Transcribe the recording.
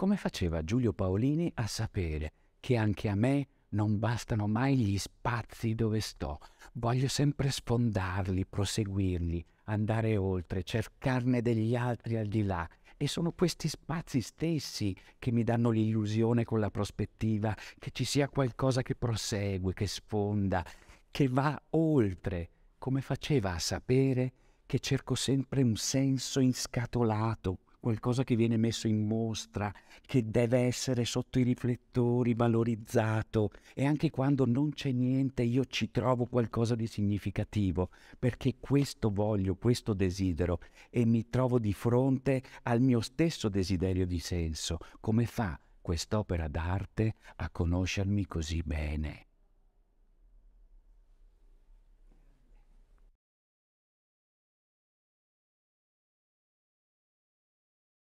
Come faceva Giulio Paolini a sapere che anche a me non bastano mai gli spazi dove sto? Voglio sempre sfondarli, proseguirli, andare oltre, cercarne degli altri al di là. E sono questi spazi stessi che mi danno l'illusione con la prospettiva che ci sia qualcosa che prosegue, che sfonda, che va oltre, come faceva a sapere che cerco sempre un senso inscatolato, qualcosa che viene messo in mostra, che deve essere sotto i riflettori, valorizzato e anche quando non c'è niente io ci trovo qualcosa di significativo, perché questo voglio, questo desidero e mi trovo di fronte al mio stesso desiderio di senso. Come fa quest'opera d'arte a conoscermi così bene?